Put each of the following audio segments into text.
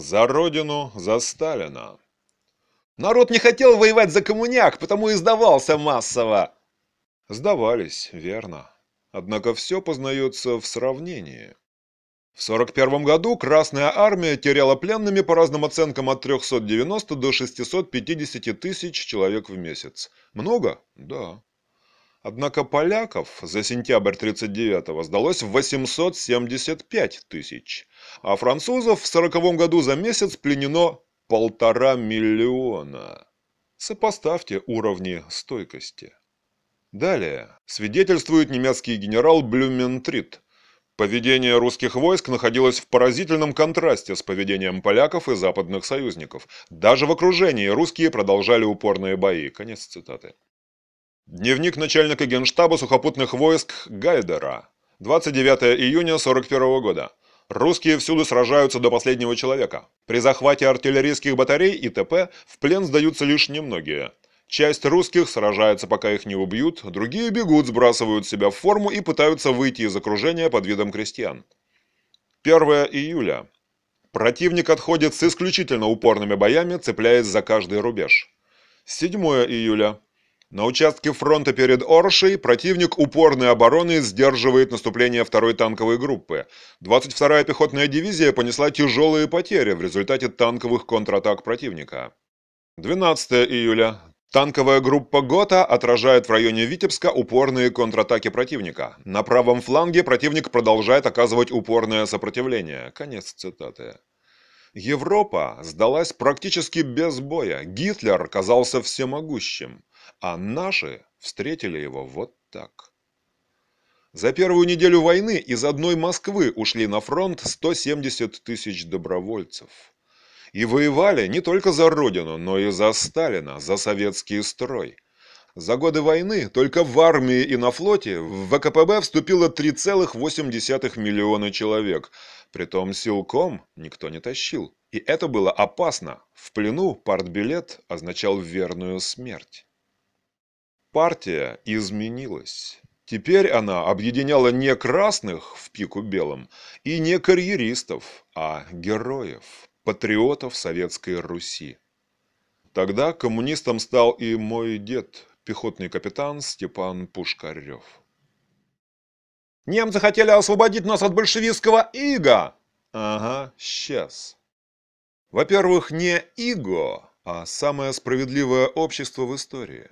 За родину, за Сталина. Народ не хотел воевать за коммуняк, потому и сдавался массово. Сдавались, верно. Однако все познается в сравнении. В 1941 году Красная Армия теряла пленными по разным оценкам от 390 до 650 тысяч человек в месяц. Много? Да. Однако поляков за сентябрь 1939-го сдалось 875 тысяч, а французов в 1940 году за месяц пленено полтора миллиона. Сопоставьте уровни стойкости. Далее свидетельствует немецкий генерал Блюментрит. Поведение русских войск находилось в поразительном контрасте с поведением поляков и западных союзников. Даже в окружении русские продолжали упорные бои. Конец цитаты. Дневник начальника Генштаба сухопутных войск Гайдера. 29 июня 41 года. Русские всюду сражаются до последнего человека. При захвате артиллерийских батарей и т.п. в плен сдаются лишь немногие. Часть русских сражается, пока их не убьют, другие бегут, сбрасывают себя в форму и пытаются выйти из окружения под видом крестьян. 1 июля. Противник отходит с исключительно упорными боями, цепляясь за каждый рубеж. 7 июля. На участке фронта перед Оршей противник упорной обороны сдерживает наступление второй танковой группы. 22-я пехотная дивизия понесла тяжелые потери в результате танковых контратак противника. 12 июля. Танковая группа «Гота» отражает в районе Витебска упорные контратаки противника. На правом фланге противник продолжает оказывать упорное сопротивление. Конец цитаты. Европа сдалась практически без боя. Гитлер казался всемогущим. А наши встретили его вот так. За первую неделю войны из одной Москвы ушли на фронт 170 тысяч добровольцев. И воевали не только за Родину, но и за Сталина, за советский строй. За годы войны только в армии и на флоте в ВКПБ вступило 3,8 миллиона человек. Притом силком никто не тащил. И это было опасно. В плену партбилет означал верную смерть. Партия изменилась. Теперь она объединяла не красных в пику белым и не карьеристов, а героев, патриотов Советской Руси. Тогда коммунистом стал и мой дед, пехотный капитан Степан Пушкарев. «Немцы хотели освободить нас от большевистского иго!» «Ага, сейчас». Во-первых, не иго, а самое справедливое общество в истории.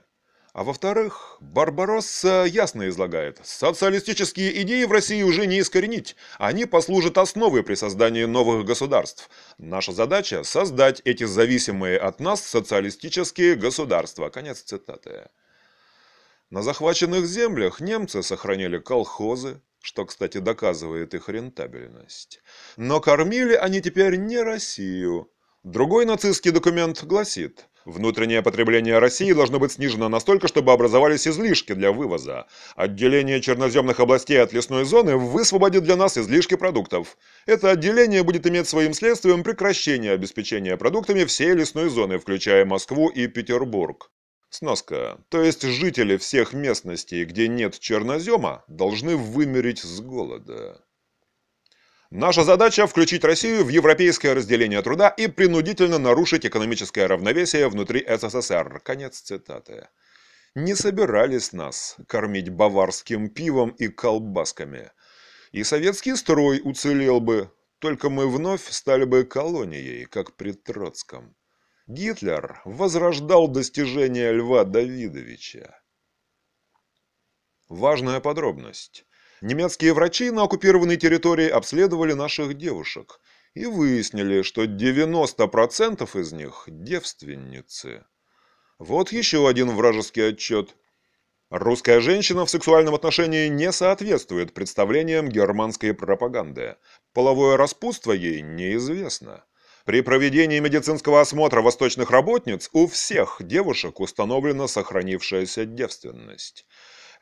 А во-вторых, Барбаросса ясно излагает, социалистические идеи в России уже не искоренить, они послужат основой при создании новых государств. Наша задача – создать эти зависимые от нас социалистические государства. Конец цитаты. На захваченных землях немцы сохранили колхозы, что, кстати, доказывает их рентабельность. Но кормили они теперь не Россию. Другой нацистский документ гласит – Внутреннее потребление России должно быть снижено настолько, чтобы образовались излишки для вывоза. Отделение черноземных областей от лесной зоны высвободит для нас излишки продуктов. Это отделение будет иметь своим следствием прекращение обеспечения продуктами всей лесной зоны, включая Москву и Петербург. Сноска. То есть жители всех местностей, где нет чернозема, должны вымереть с голода. Наша задача – включить Россию в европейское разделение труда и принудительно нарушить экономическое равновесие внутри СССР. Конец цитаты. Не собирались нас кормить баварским пивом и колбасками. И советский строй уцелел бы, только мы вновь стали бы колонией, как при Троцком. Гитлер возрождал достижения Льва Давидовича. Важная подробность. Немецкие врачи на оккупированной территории обследовали наших девушек и выяснили, что 90% из них – девственницы. Вот еще один вражеский отчет. Русская женщина в сексуальном отношении не соответствует представлениям германской пропаганды. Половое распутство ей неизвестно. При проведении медицинского осмотра восточных работниц у всех девушек установлена сохранившаяся девственность.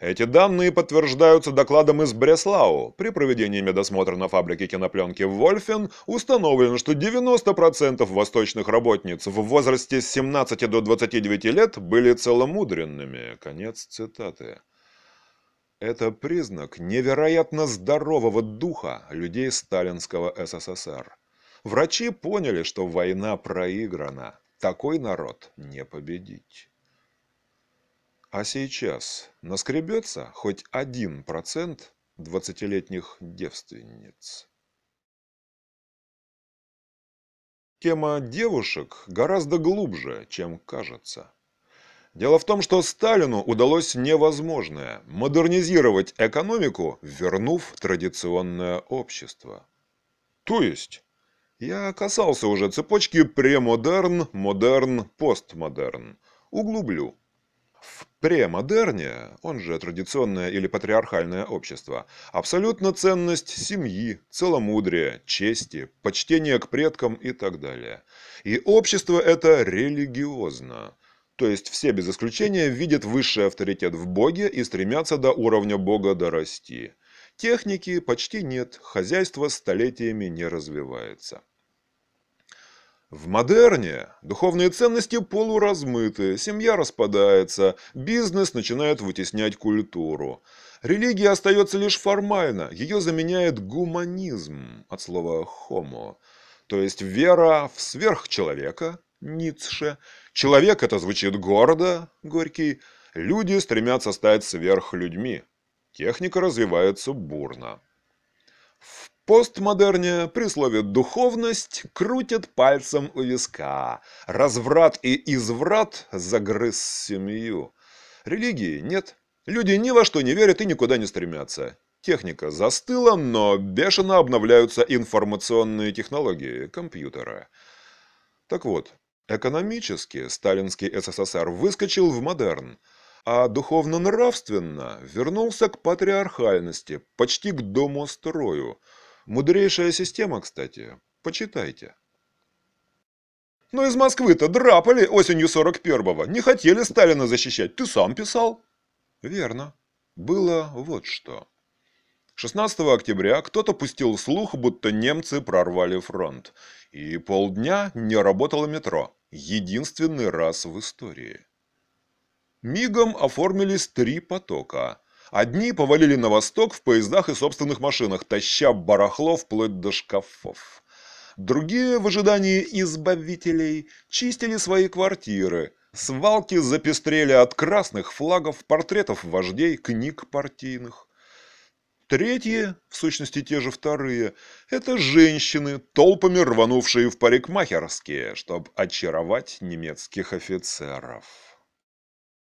Эти данные подтверждаются докладом из Бреслау. При проведении медосмотра на фабрике кинопленки «Вольфен» установлено, что 90% восточных работниц в возрасте с 17 до 29 лет были целомудренными. Конец цитаты. Это признак невероятно здорового духа людей сталинского СССР. Врачи поняли, что война проиграна. Такой народ не победить. А сейчас наскребется хоть один процент двадцатилетних девственниц? Тема девушек гораздо глубже, чем кажется. Дело в том, что Сталину удалось невозможное – модернизировать экономику, вернув традиционное общество. То есть, я касался уже цепочки премодерн, модерн, постмодерн. Углублю. В премодерне, он же традиционное или патриархальное общество, абсолютно ценность семьи, целомудрия, чести, почтения к предкам и так далее. И общество это религиозно. То есть все без исключения видят высший авторитет в Боге и стремятся до уровня Бога дорасти. Техники почти нет, хозяйство столетиями не развивается. В модерне духовные ценности полуразмыты, семья распадается, бизнес начинает вытеснять культуру. Религия остается лишь формально, ее заменяет гуманизм, от слова homo, то есть вера в сверхчеловека, Ницше. Человек – это звучит гордо, горький. Люди стремятся стать сверхлюдьми. Техника развивается бурно. В постмодерне при слове «духовность» крутят пальцем у виска. Разврат и изврат загрыз семью. Религии нет. Люди ни во что не верят и никуда не стремятся. Техника застыла, но бешено обновляются информационные технологии компьютеры. Так вот, экономически сталинский СССР выскочил в модерн, а духовно-нравственно вернулся к патриархальности, почти к домострою – Мудрейшая система, кстати. Почитайте. Но из Москвы-то драпали осенью 41-го. Не хотели Сталина защищать. Ты сам писал. Верно. Было вот что. 16 октября кто-то пустил слух, будто немцы прорвали фронт. И полдня не работало метро. Единственный раз в истории. Мигом оформились три потока – Одни повалили на восток в поездах и собственных машинах, таща барахло вплоть до шкафов. Другие в ожидании избавителей чистили свои квартиры. Свалки запестрели от красных флагов, портретов вождей, книг партийных. Третьи, в сущности те же вторые, это женщины, толпами рванувшие в парикмахерские, чтобы очаровать немецких офицеров.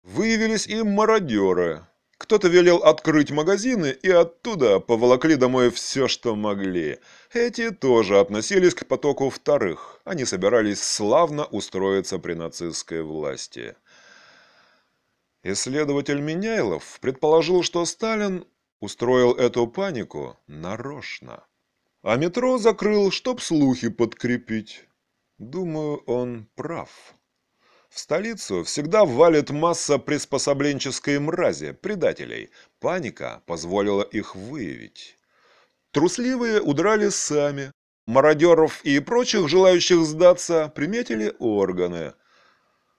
Выявились и мародеры, кто-то велел открыть магазины, и оттуда поволокли домой все, что могли. Эти тоже относились к потоку вторых. Они собирались славно устроиться при нацистской власти. Исследователь Меняйлов предположил, что Сталин устроил эту панику нарочно. А метро закрыл, чтоб слухи подкрепить. Думаю, он прав. В столицу всегда валит масса приспособленческой мрази, предателей. Паника позволила их выявить. Трусливые удрали сами. Мародеров и прочих, желающих сдаться, приметили органы.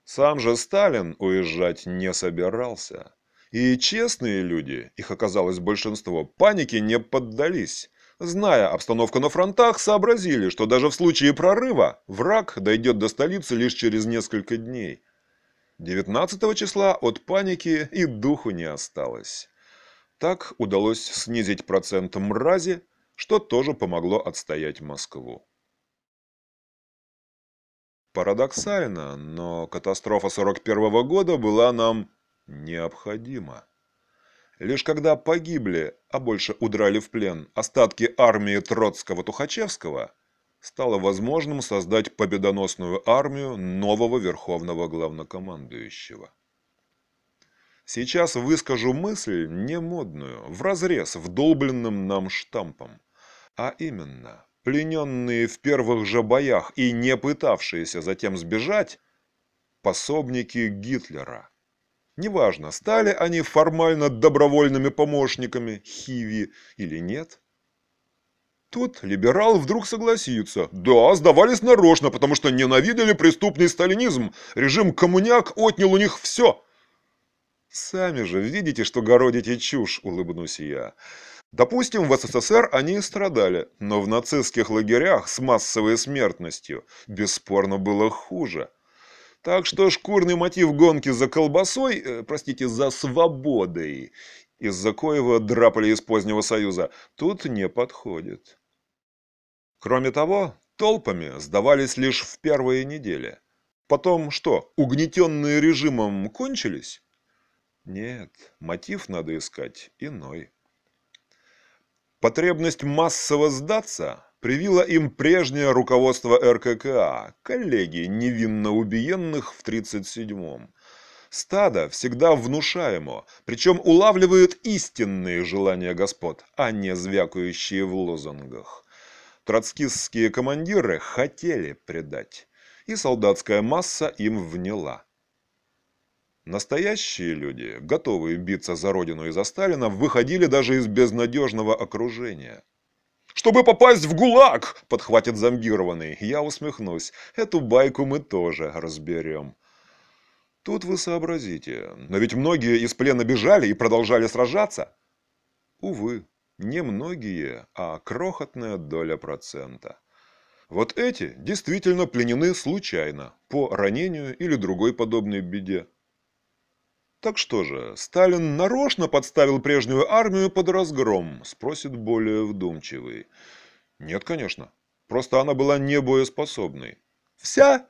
Сам же Сталин уезжать не собирался. И честные люди, их оказалось большинство, панике не поддались зная обстановку на фронтах, сообразили, что даже в случае прорыва враг дойдет до столицы лишь через несколько дней. 19 числа от паники и духу не осталось. Так удалось снизить процент мрази, что тоже помогло отстоять Москву. Парадоксально, но катастрофа 41 года была нам необходима. Лишь когда погибли, а больше удрали в плен, остатки армии Троцкого-Тухачевского, стало возможным создать победоносную армию нового верховного главнокомандующего. Сейчас выскажу мысль не модную, немодную, вразрез вдолбленным нам штампом. А именно, плененные в первых же боях и не пытавшиеся затем сбежать, пособники Гитлера – Неважно, стали они формально добровольными помощниками Хиви или нет. Тут либерал вдруг согласится. Да, сдавались нарочно, потому что ненавидели преступный сталинизм. Режим коммуняк отнял у них все. Сами же видите, что городите чушь, улыбнусь я. Допустим, в СССР они и страдали, но в нацистских лагерях с массовой смертностью бесспорно было хуже. Так что шкурный мотив гонки за колбасой, э, простите, за свободой, из-за коего драпали из позднего союза, тут не подходит. Кроме того, толпами сдавались лишь в первые недели. Потом что, угнетенные режимом кончились? Нет, мотив надо искать иной. Потребность массово сдаться привило им прежнее руководство РККА, коллеги невинно убиенных в 37-м. Стадо всегда внушаемо, причем улавливает истинные желания господ, а не звякающие в лозунгах. Троцкистские командиры хотели предать, и солдатская масса им вняла. Настоящие люди, готовые биться за родину и за Сталина, выходили даже из безнадежного окружения – «Чтобы попасть в ГУЛАГ!» – подхватит зомбированный. Я усмехнусь. Эту байку мы тоже разберем. Тут вы сообразите, но ведь многие из плена бежали и продолжали сражаться. Увы, не многие, а крохотная доля процента. Вот эти действительно пленены случайно, по ранению или другой подобной беде. Так что же, Сталин нарочно подставил прежнюю армию под разгром, спросит более вдумчивый. Нет, конечно. Просто она была не боеспособной. Вся?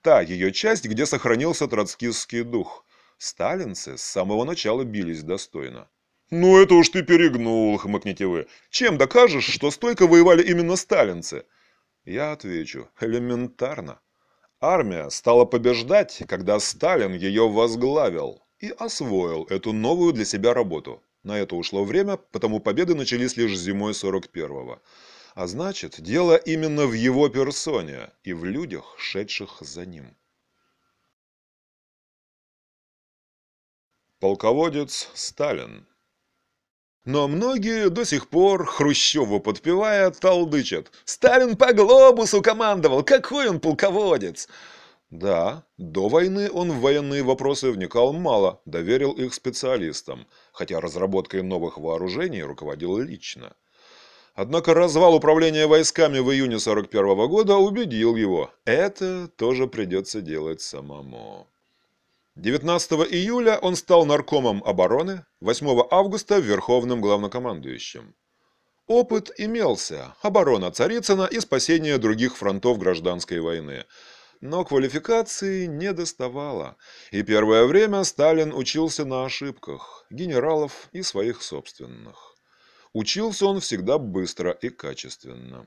Та ее часть, где сохранился троцкистский дух. Сталинцы с самого начала бились достойно. «Ну это уж ты перегнул», — хмыкнете вы. «Чем докажешь, что стойко воевали именно сталинцы?» Я отвечу, элементарно. Армия стала побеждать, когда Сталин ее возглавил и освоил эту новую для себя работу. На это ушло время, потому победы начались лишь зимой 41-го. А значит, дело именно в его персоне и в людях, шедших за ним. Полководец Сталин но многие до сих пор, Хрущеву подпевая, толдычат. «Сталин по глобусу командовал! Какой он полководец!» Да, до войны он в военные вопросы вникал мало, доверил их специалистам, хотя разработкой новых вооружений руководил лично. Однако развал управления войсками в июне 41 -го года убедил его, это тоже придется делать самому. 19 июля он стал наркомом обороны, 8 августа – верховным главнокомандующим. Опыт имелся – оборона Царицына и спасение других фронтов гражданской войны – но квалификации не доставало, и первое время Сталин учился на ошибках генералов и своих собственных. Учился он всегда быстро и качественно.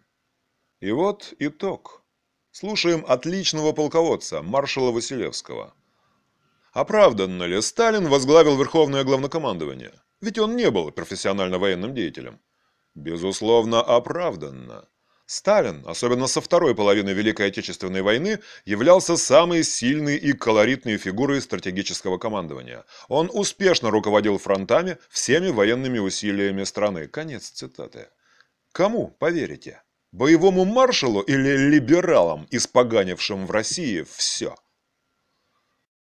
И вот итог. Слушаем отличного полководца, маршала Василевского. Оправданно ли Сталин возглавил Верховное Главнокомандование? Ведь он не был профессионально военным деятелем. Безусловно, оправданно. Сталин, особенно со второй половины Великой Отечественной войны, являлся самой сильной и колоритной фигурой стратегического командования. Он успешно руководил фронтами всеми военными усилиями страны. Конец цитаты. Кому поверите? Боевому маршалу или либералам, испоганившим в России все?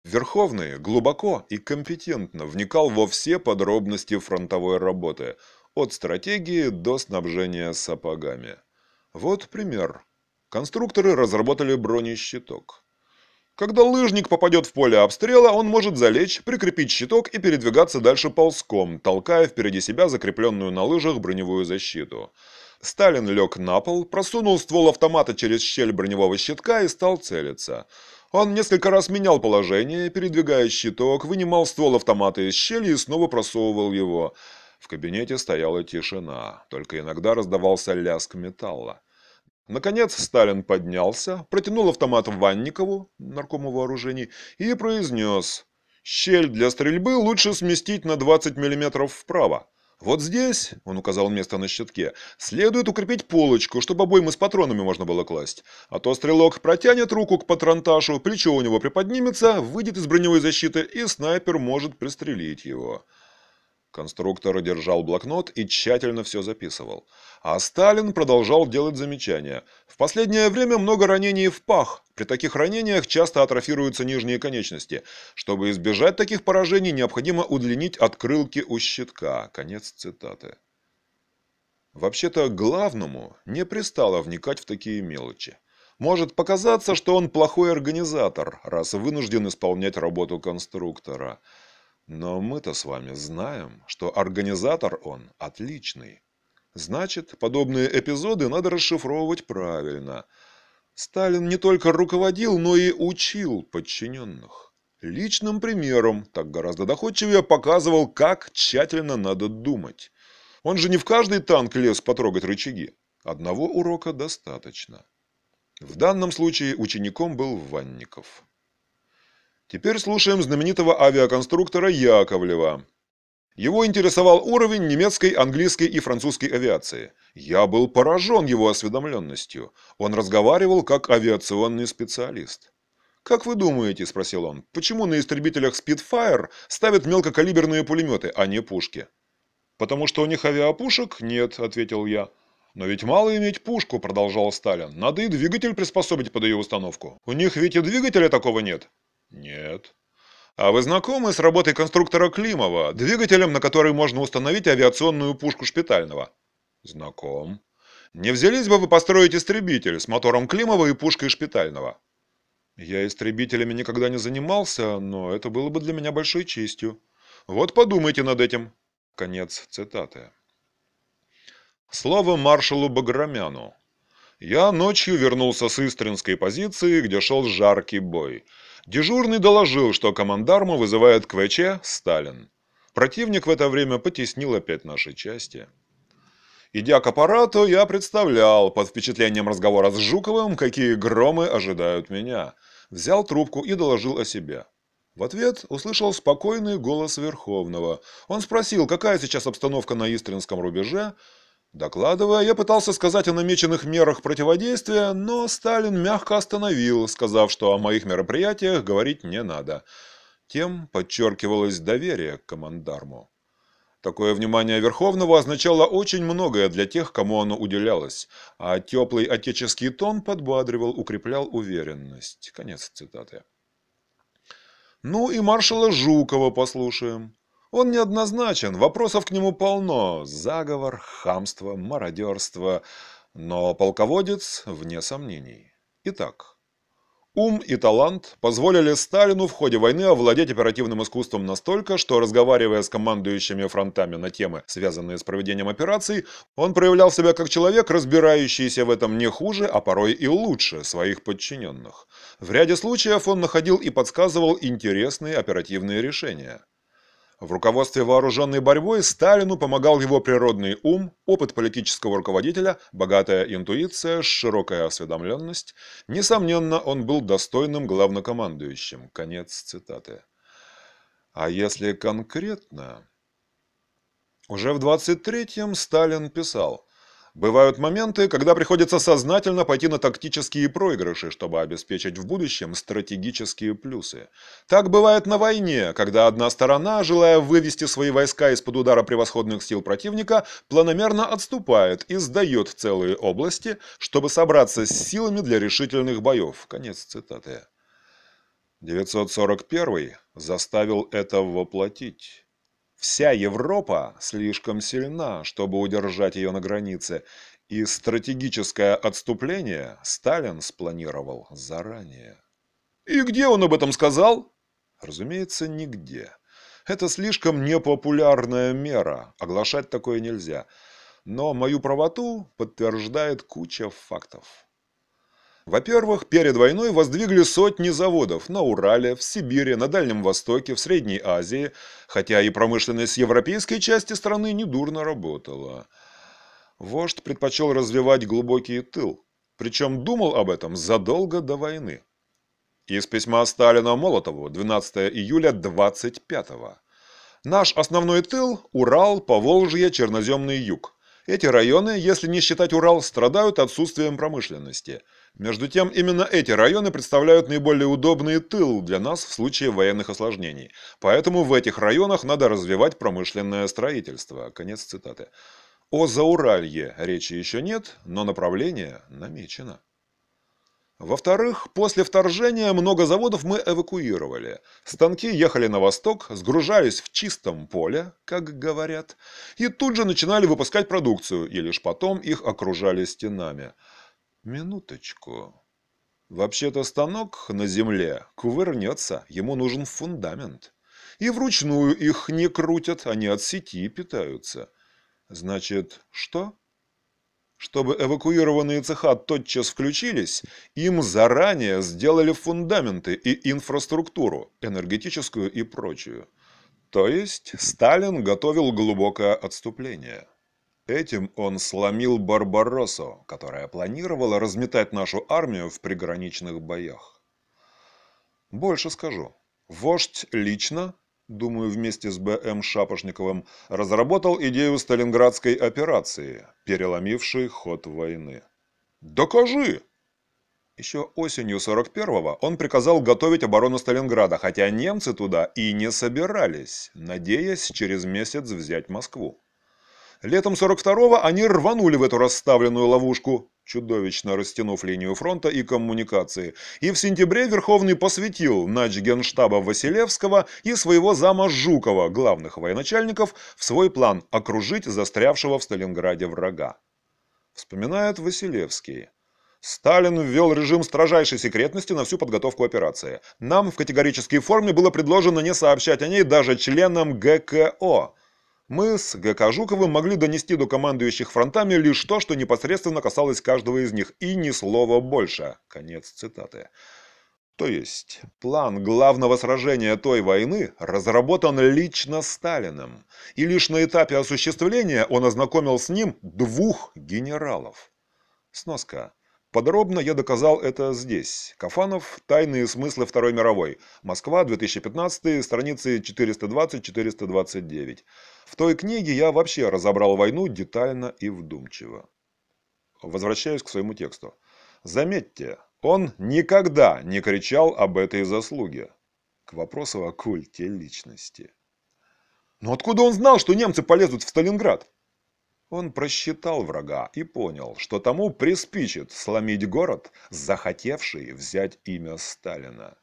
Верховный глубоко и компетентно вникал во все подробности фронтовой работы, от стратегии до снабжения сапогами. Вот пример. Конструкторы разработали бронещиток. Когда лыжник попадет в поле обстрела, он может залечь, прикрепить щиток и передвигаться дальше ползком, толкая впереди себя закрепленную на лыжах броневую защиту. Сталин лег на пол, просунул ствол автомата через щель броневого щитка и стал целиться. Он несколько раз менял положение, передвигая щиток, вынимал ствол автомата из щели и снова просовывал его. В кабинете стояла тишина, только иногда раздавался лязг металла. Наконец Сталин поднялся, протянул автомат Ванникову, наркому вооружений, и произнес «Щель для стрельбы лучше сместить на 20 мм вправо. Вот здесь, — он указал место на щитке, — следует укрепить полочку, чтобы обоймы с патронами можно было класть. А то стрелок протянет руку к патронташу, плечо у него приподнимется, выйдет из броневой защиты, и снайпер может пристрелить его». Конструктор держал блокнот и тщательно все записывал. А Сталин продолжал делать замечания. В последнее время много ранений в пах. При таких ранениях часто атрофируются нижние конечности. Чтобы избежать таких поражений, необходимо удлинить открылки у щитка. Конец цитаты. Вообще-то главному не пристало вникать в такие мелочи. Может показаться, что он плохой организатор, раз вынужден исполнять работу конструктора – но мы-то с вами знаем, что организатор он отличный. Значит, подобные эпизоды надо расшифровывать правильно. Сталин не только руководил, но и учил подчиненных. Личным примером, так гораздо доходчивее, показывал, как тщательно надо думать. Он же не в каждый танк лез потрогать рычаги. Одного урока достаточно. В данном случае учеником был Ванников. Теперь слушаем знаменитого авиаконструктора Яковлева. Его интересовал уровень немецкой, английской и французской авиации. Я был поражен его осведомленностью. Он разговаривал как авиационный специалист. «Как вы думаете, — спросил он, — почему на истребителях Spitfire ставят мелкокалиберные пулеметы, а не пушки?» «Потому что у них авиапушек нет», — ответил я. «Но ведь мало иметь пушку», — продолжал Сталин. «Надо и двигатель приспособить под ее установку. У них ведь и двигателя такого нет». Нет. А вы знакомы с работой конструктора Климова, двигателем, на который можно установить авиационную пушку Шпитального? Знаком. Не взялись бы вы построить истребитель с мотором Климова и пушкой Шпитального? Я истребителями никогда не занимался, но это было бы для меня большой честью. Вот подумайте над этим. Конец цитаты. Слово маршалу Баграмяну. Я ночью вернулся с Истринской позиции, где шел жаркий бой – Дежурный доложил, что командарму вызывает к ВЧ Сталин. Противник в это время потеснил опять наши части. Идя к аппарату, я представлял, под впечатлением разговора с Жуковым, какие громы ожидают меня. Взял трубку и доложил о себе. В ответ услышал спокойный голос Верховного. Он спросил, какая сейчас обстановка на Истринском рубеже, Докладывая, я пытался сказать о намеченных мерах противодействия, но Сталин мягко остановил, сказав, что о моих мероприятиях говорить не надо. Тем подчеркивалось доверие к командарму. Такое внимание Верховного означало очень многое для тех, кому оно уделялось, а теплый отеческий тон подбадривал, укреплял уверенность. Конец цитаты. Ну и маршала Жукова послушаем. Он неоднозначен, вопросов к нему полно. Заговор, хамство, мародерство. Но полководец вне сомнений. Итак, ум и талант позволили Сталину в ходе войны овладеть оперативным искусством настолько, что, разговаривая с командующими фронтами на темы, связанные с проведением операций, он проявлял себя как человек, разбирающийся в этом не хуже, а порой и лучше своих подчиненных. В ряде случаев он находил и подсказывал интересные оперативные решения. В руководстве вооруженной борьбой Сталину помогал его природный ум, опыт политического руководителя, богатая интуиция, широкая осведомленность. Несомненно, он был достойным главнокомандующим. Конец цитаты. А если конкретно... Уже в 23-м Сталин писал – Бывают моменты, когда приходится сознательно пойти на тактические проигрыши, чтобы обеспечить в будущем стратегические плюсы. Так бывает на войне, когда одна сторона, желая вывести свои войска из-под удара превосходных сил противника, планомерно отступает и сдает целые области, чтобы собраться с силами для решительных боев. Конец цитаты. 941 заставил это воплотить. Вся Европа слишком сильна, чтобы удержать ее на границе, и стратегическое отступление Сталин спланировал заранее. И где он об этом сказал? Разумеется, нигде. Это слишком непопулярная мера, оглашать такое нельзя. Но мою правоту подтверждает куча фактов. Во-первых, перед войной воздвигли сотни заводов на Урале, в Сибири, на Дальнем Востоке, в Средней Азии, хотя и промышленность европейской части страны недурно работала. Вождь предпочел развивать глубокий тыл, причем думал об этом задолго до войны. Из письма Сталина Молотову 12 июля 25 -го. Наш основной тыл – Урал, Поволжье, Черноземный юг. Эти районы, если не считать Урал, страдают отсутствием промышленности – между тем, именно эти районы представляют наиболее удобный тыл для нас в случае военных осложнений. Поэтому в этих районах надо развивать промышленное строительство. Конец цитаты. О Зауралье речи еще нет, но направление намечено. Во-вторых, после вторжения много заводов мы эвакуировали. Станки ехали на восток, сгружались в чистом поле, как говорят, и тут же начинали выпускать продукцию, и лишь потом их окружали стенами. Минуточку. Вообще-то станок на земле кувырнется, ему нужен фундамент. И вручную их не крутят, они от сети питаются. Значит, что? Чтобы эвакуированные цеха тотчас включились, им заранее сделали фундаменты и инфраструктуру, энергетическую и прочую. То есть Сталин готовил глубокое отступление. Этим он сломил Барбароссу, которая планировала разметать нашу армию в приграничных боях. Больше скажу. Вождь лично, думаю, вместе с Б.М. Шапошниковым, разработал идею сталинградской операции, переломившей ход войны. «Докажи!» Еще осенью 41-го он приказал готовить оборону Сталинграда, хотя немцы туда и не собирались, надеясь через месяц взять Москву. Летом 42-го они рванули в эту расставленную ловушку, чудовищно растянув линию фронта и коммуникации. И в сентябре Верховный посвятил нач генштаба Василевского и своего зама Жукова, главных военачальников, в свой план окружить застрявшего в Сталинграде врага. Вспоминает Василевский. Сталин ввел режим строжайшей секретности на всю подготовку операции. Нам в категорической форме было предложено не сообщать о ней даже членам ГКО. Мы с ГК Жуковым могли донести до командующих фронтами лишь то, что непосредственно касалось каждого из них, и ни слова больше. Конец цитаты. То есть, план главного сражения той войны разработан лично Сталиным, и лишь на этапе осуществления он ознакомил с ним двух генералов. Сноска. Подробно я доказал это здесь. Кафанов «Тайные смыслы Второй мировой». Москва, 2015, страницы 420-429. В той книге я вообще разобрал войну детально и вдумчиво. Возвращаюсь к своему тексту. Заметьте, он никогда не кричал об этой заслуге. К вопросу о культе личности. Но откуда он знал, что немцы полезут в Сталинград? Он просчитал врага и понял, что тому приспичит сломить город, захотевший взять имя Сталина.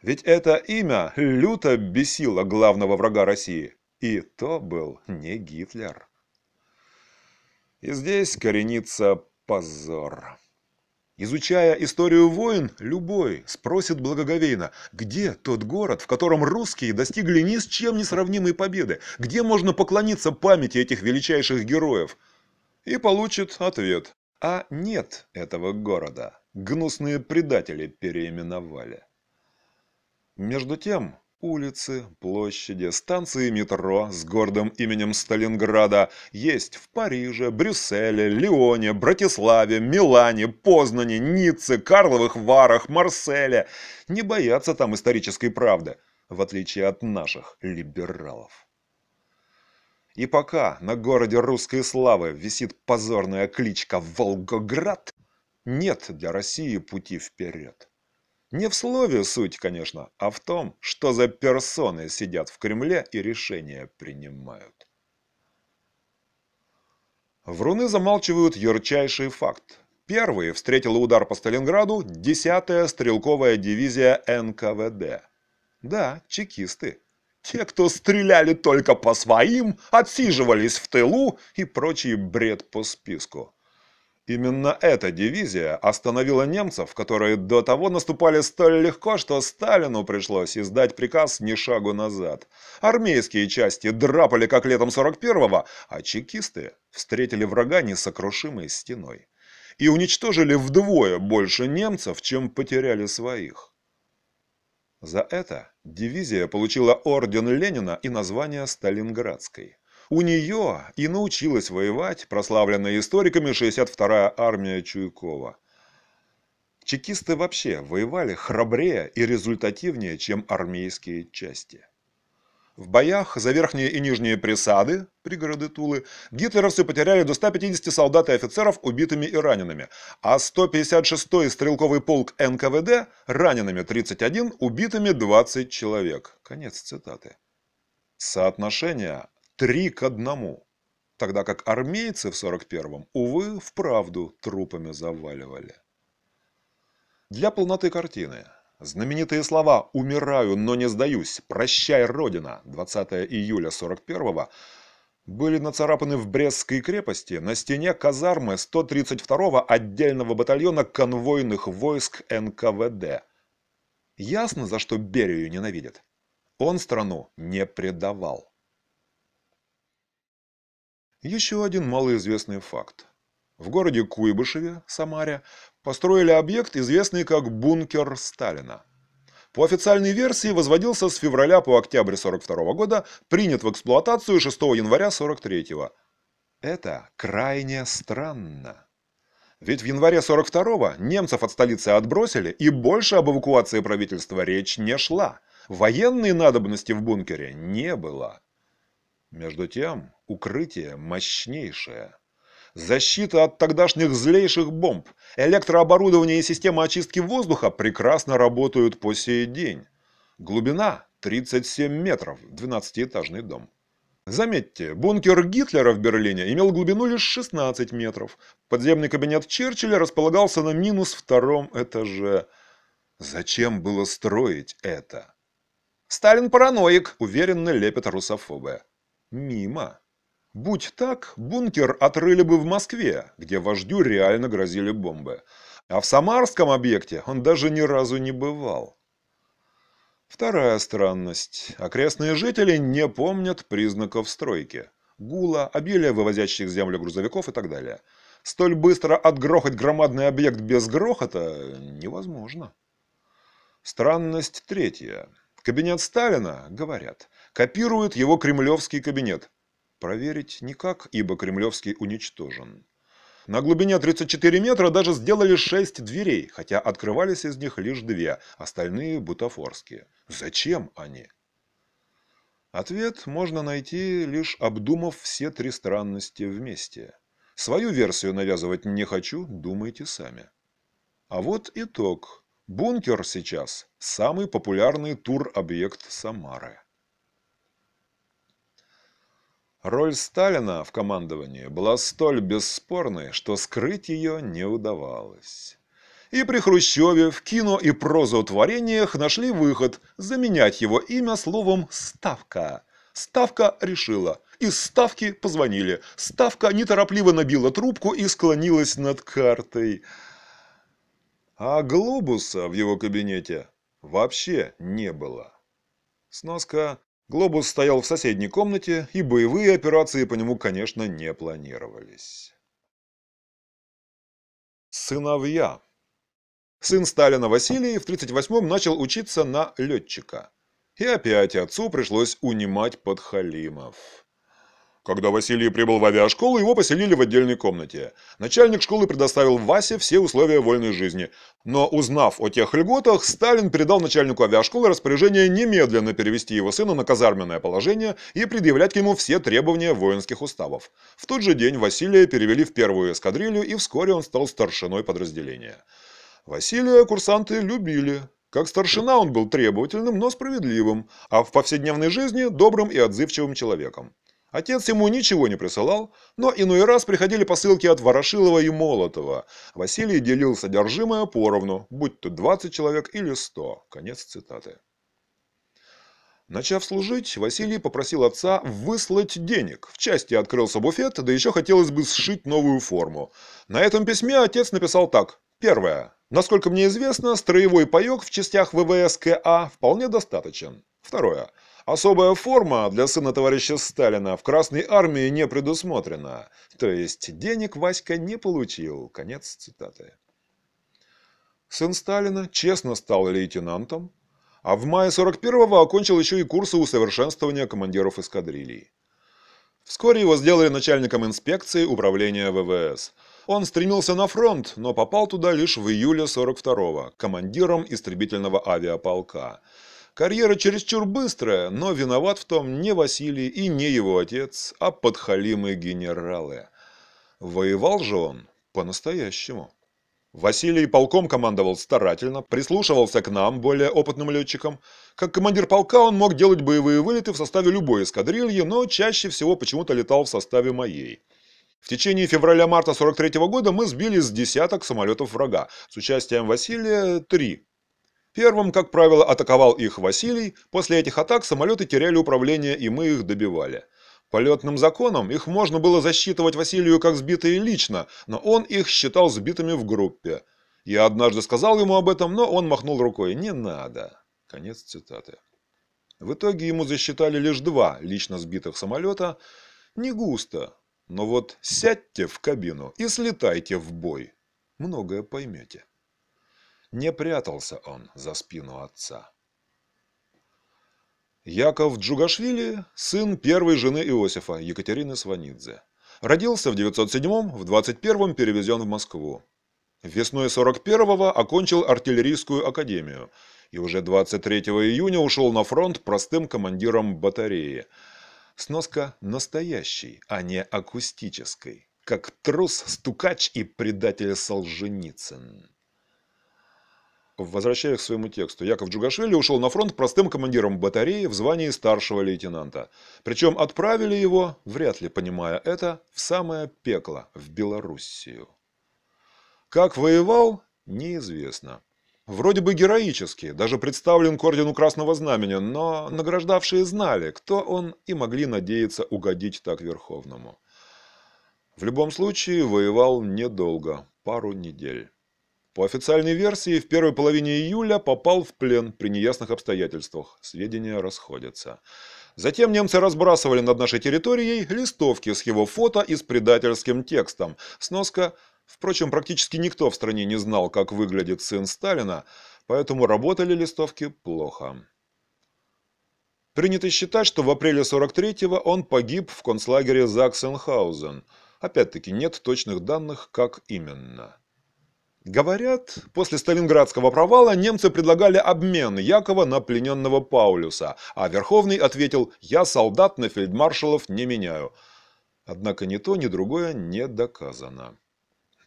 Ведь это имя люто бесило главного врага России, и то был не Гитлер. И здесь коренится позор. Изучая историю войн, любой спросит благоговейно, где тот город, в котором русские достигли ни с чем не сравнимой победы, где можно поклониться памяти этих величайших героев, и получит ответ. А нет этого города. Гнусные предатели переименовали. Между тем, Улицы, площади, станции метро с гордым именем Сталинграда есть в Париже, Брюсселе, Лионе, Братиславе, Милане, Познане, Ницце, Карловых Варах, Марселе. Не боятся там исторической правды, в отличие от наших либералов. И пока на городе русской славы висит позорная кличка Волгоград, нет для России пути вперед. Не в слове суть, конечно, а в том, что за персоны сидят в Кремле и решения принимают. Вруны замалчивают ярчайший факт. Первый встретила удар по Сталинграду 10-я стрелковая дивизия НКВД. Да, чекисты. Те, кто стреляли только по своим, отсиживались в тылу и прочий бред по списку. Именно эта дивизия остановила немцев, которые до того наступали столь легко, что Сталину пришлось издать приказ ни шагу назад. Армейские части драпали, как летом 41-го, а чекисты встретили врага несокрушимой стеной и уничтожили вдвое больше немцев, чем потеряли своих. За это дивизия получила орден Ленина и название Сталинградской. У нее и научилась воевать прославленная историками 62-я армия Чуйкова. Чекисты вообще воевали храбрее и результативнее, чем армейские части. В боях за верхние и нижние присады, пригороды Тулы, гитлеровцы потеряли до 150 солдат и офицеров убитыми и ранеными, а 156-й стрелковый полк НКВД ранеными 31, убитыми 20 человек. Конец цитаты. Соотношение Три к одному. Тогда как армейцы в 41-м, увы, вправду трупами заваливали. Для полноты картины. Знаменитые слова «Умираю, но не сдаюсь», «Прощай, Родина» 20 июля 41-го были нацарапаны в Брестской крепости на стене казармы 132-го отдельного батальона конвойных войск НКВД. Ясно, за что Берию ненавидят. Он страну не предавал. Еще один малоизвестный факт. В городе Куйбышеве, Самаре, построили объект, известный как «Бункер Сталина». По официальной версии возводился с февраля по октябрь 1942 года, принят в эксплуатацию 6 января 1943 года. Это крайне странно. Ведь в январе 42-го немцев от столицы отбросили, и больше об эвакуации правительства речь не шла. Военной надобности в бункере не было. Между тем, укрытие мощнейшее. Защита от тогдашних злейших бомб, электрооборудование и система очистки воздуха прекрасно работают по сей день. Глубина 37 метров, 12-этажный дом. Заметьте, бункер Гитлера в Берлине имел глубину лишь 16 метров. Подземный кабинет Черчилля располагался на минус втором этаже. Зачем было строить это? «Сталин параноик», – уверенно лепят русофобы. Мимо. Будь так, бункер отрыли бы в Москве, где вождю реально грозили бомбы. А в Самарском объекте он даже ни разу не бывал. Вторая странность. Окрестные жители не помнят признаков стройки. Гула, обилия вывозящих землю грузовиков и так далее. Столь быстро отгрохать громадный объект без грохота невозможно. Странность третья. Кабинет Сталина, говорят – копирует его кремлевский кабинет. Проверить никак, ибо кремлевский уничтожен. На глубине 34 метра даже сделали 6 дверей, хотя открывались из них лишь две, остальные бутафорские. Зачем они? Ответ можно найти, лишь обдумав все три странности вместе. Свою версию навязывать не хочу, думайте сами. А вот итог. Бункер сейчас – самый популярный тур-объект Самары. Роль Сталина в командовании была столь бесспорной, что скрыть ее не удавалось. И при Хрущеве в кино и прозаутворениях нашли выход заменять его имя словом «ставка». Ставка решила. Из ставки позвонили. Ставка неторопливо набила трубку и склонилась над картой. А глобуса в его кабинете вообще не было. Сноска Глобус стоял в соседней комнате, и боевые операции по нему, конечно, не планировались. Сыновья. Сын Сталина Василий в 38-м начал учиться на летчика. И опять отцу пришлось унимать подхалимов. Когда Василий прибыл в авиашколу, его поселили в отдельной комнате. Начальник школы предоставил Васе все условия вольной жизни. Но узнав о тех льготах, Сталин передал начальнику авиашколы распоряжение немедленно перевести его сына на казарменное положение и предъявлять к нему все требования воинских уставов. В тот же день Василия перевели в первую эскадрилью, и вскоре он стал старшиной подразделения. Василия курсанты любили. Как старшина он был требовательным, но справедливым, а в повседневной жизни – добрым и отзывчивым человеком. Отец ему ничего не присылал, но иной раз приходили посылки от Ворошилова и Молотова. Василий делил содержимое поровну, будь то 20 человек или 100. Конец цитаты. Начав служить, Василий попросил отца выслать денег. В части открылся буфет, да еще хотелось бы сшить новую форму. На этом письме отец написал так. Первое. Насколько мне известно, строевой паек в частях ВВС КА вполне достаточен. Второе. Особая форма для сына товарища Сталина в Красной Армии не предусмотрена. То есть денег Васька не получил. Конец цитаты. Сын Сталина честно стал лейтенантом, а в мае 41-го окончил еще и курсы усовершенствования командиров эскадрилий. Вскоре его сделали начальником инспекции управления ВВС. Он стремился на фронт, но попал туда лишь в июле 42-го, командиром истребительного авиаполка – Карьера чересчур быстрая, но виноват в том не Василий и не его отец, а подхалимые генералы. Воевал же он по-настоящему. Василий полком командовал старательно, прислушивался к нам, более опытным летчикам. Как командир полка он мог делать боевые вылеты в составе любой эскадрильи, но чаще всего почему-то летал в составе моей. В течение февраля-марта 43 года мы сбили с десяток самолетов врага. С участием Василия – три. Первым, как правило, атаковал их Василий, после этих атак самолеты теряли управление и мы их добивали. По летным законам их можно было засчитывать Василию как сбитые лично, но он их считал сбитыми в группе. Я однажды сказал ему об этом, но он махнул рукой «не надо». Конец цитаты. В итоге ему засчитали лишь два лично сбитых самолета. Не густо, но вот сядьте в кабину и слетайте в бой. Многое поймете. Не прятался он за спину отца. Яков Джугашвили – сын первой жены Иосифа, Екатерины Сванидзе. Родился в 907-м, в 21-м перевезен в Москву. Весной 41-го окончил артиллерийскую академию и уже 23 июня ушел на фронт простым командиром батареи. Сноска настоящий, а не акустической, как трус, стукач и предатель Солженицын. Возвращаясь к своему тексту, Яков Джугашвили ушел на фронт простым командиром батареи в звании старшего лейтенанта. Причем отправили его, вряд ли понимая это, в самое пекло, в Белоруссию. Как воевал, неизвестно. Вроде бы героически, даже представлен к ордену Красного Знамени, но награждавшие знали, кто он и могли надеяться угодить так Верховному. В любом случае, воевал недолго, пару недель. По официальной версии, в первой половине июля попал в плен при неясных обстоятельствах. Сведения расходятся. Затем немцы разбрасывали над нашей территорией листовки с его фото и с предательским текстом. Сноска Впрочем, практически никто в стране не знал, как выглядит сын Сталина, поэтому работали листовки плохо. Принято считать, что в апреле 43-го он погиб в концлагере Заксенхаузен. Опять-таки, нет точных данных, как именно. Говорят, после сталинградского провала немцы предлагали обмен Якова на плененного Паулюса, а Верховный ответил «Я солдат на фельдмаршалов не меняю». Однако ни то, ни другое не доказано.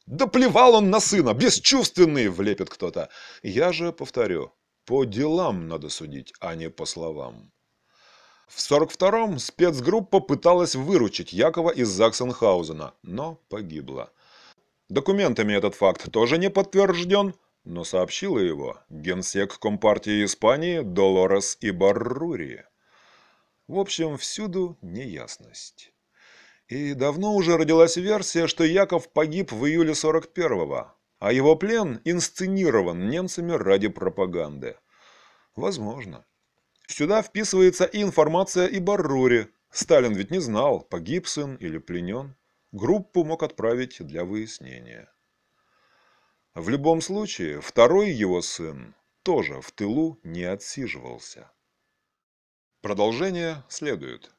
«Да плевал он на сына! Бесчувственный!» – влепит кто-то. Я же повторю, по делам надо судить, а не по словам. В 42-м спецгруппа пыталась выручить Якова из Заксенхаузена, но погибла. Документами этот факт тоже не подтвержден, но сообщила его генсек Компартии Испании Долорес Ибаррури. В общем, всюду неясность. И давно уже родилась версия, что Яков погиб в июле 41-го, а его плен инсценирован немцами ради пропаганды. Возможно. Сюда вписывается и информация и Баррури. Сталин ведь не знал, погиб сын или пленен группу мог отправить для выяснения. В любом случае, второй его сын тоже в тылу не отсиживался. Продолжение следует.